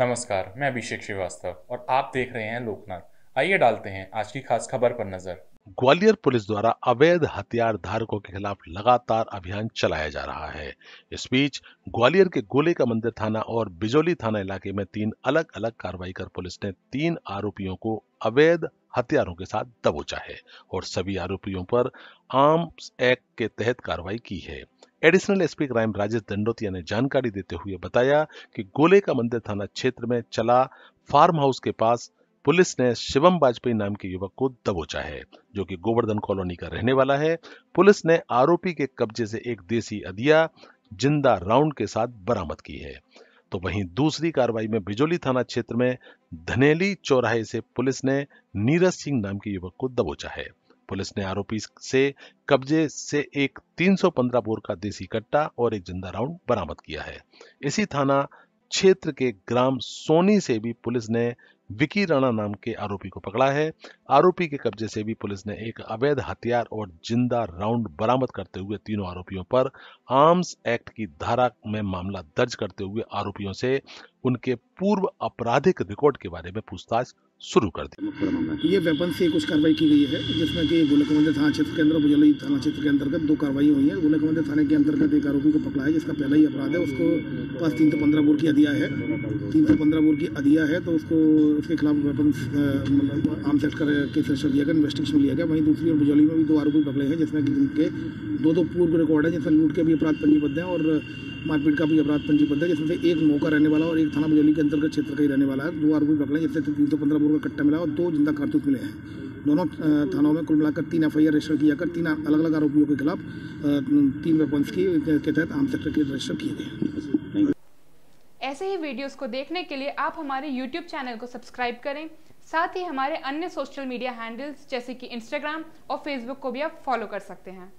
नमस्कार मैं अभिषेक श्रीवास्तव और आप देख रहे हैं लोकनाथ आइए डालते हैं आज की खास खबर पर नज़र ग्वालियर पुलिस द्वारा अवैध हथियार धारकों के खिलाफ लगातार अभियान चलाया जा रहा है इस बीच ग्वालियर के गोले का मंदिर थाना और बिजोली थाना इलाके में तीन अलग अलग कार्रवाई कर पुलिस ने तीन आरोपियों को अवैध हथियारों के साथ दबोचा है और सभी आरोपियों पर आर्म्स एक्ट के तहत कार्रवाई की है additional SP crime Rajesh Dandotiya ने जानकारी देते हुए बताया कि गोले का मंदिर थाना क्षेत्र में चला फार्म हाउस के पास पुलिस ने शिवम वाजपेयी नाम के युवक को दबोचा है जो कि गोवर्धन कॉलोनी का रहने वाला है पुलिस ने आरोपी के कब्जे से एक देसी अदिया जिंदा राउंड के साथ बरामद की है तो वहीं दूसरी कार्रवाई में बिजोली थाना क्षेत्र में धनेली चौराहे से पुलिस ने नीरज सिंह नाम के युवक को दबोचा है पुलिस ने आरोपी से कब्जे से एक 315 बोर का देसी कट्टा और एक जिंदा राउंड बरामद किया है इसी थाना क्षेत्र के ग्राम सोनी से भी पुलिस ने विकी राणा नाम के आरोपी को पकड़ा है आरोपी के कब्जे से भी पुलिस ने एक अवैध हथियार और जिंदा राउंड बरामद करते हुए तीनों आरोपियों पर आर्म्स एक्ट की धारा में मामला दर्ज करते हुए आरोपियों से उनके पूर्व आपराधिक रिकॉर्ड के बारे में पूछताछ शुरू कर दी ये वेपन से कुछ कार्रवाई की गई है जिसमें कि गोलकमंदिर थाना क्षेत्र के अंदर बुजलई थाना क्षेत्र के अंतर्गत दो कार्रवाई हुई है गोलकमंदिर थाने के अंतर्गत एक आरोपी को पकड़ा है जिसका पहला ही अपराध है उसको पास तीन सौ पंद्रह बोर की अधिया है तीन सौ पंद्रह बोर की अधिया है तो उसको उसके खिलाफ वेपन आर्म सेट कर केस रजिस्टर किया गया इन्वेस्टिगेशन लिया गया वहीं दूसरी ओर बिजौली में भी दो आरोपी पकड़े हैं जिसमें जिनके दो दो पूर्व रिकॉर्ड है जिसमें लूट के भी अपराध पंजीबद्ध हैं और मारपीट का भी अपराध पंजीबद्ध है जिसमें से एक मौका रहने वाला और एक थाना बिजौली के अंतर्गत क्षेत्र का ही रहने वाला है दो आरोपी पकड़े हैं जिससे तीन सौ पंद्रह बोर्ड का कट्टा मिला और दो जिंदा कारतूस मिले हैं दोनों थानों में कुल मिलाकर तीन एफ आई आर रजिस्टर किया कर तीन अलग अलग आरोपियों के खिलाफ तीन वेपन्स की के तहत आम सेक्टर के रजिस्टर किए गए ऐसे ही वीडियोस को देखने के लिए आप हमारे यूट्यूब चैनल को सब्सक्राइब करें साथ ही हमारे अन्य सोशल मीडिया हैंडल्स जैसे कि इंस्टाग्राम और फेसबुक को भी आप फॉलो कर सकते हैं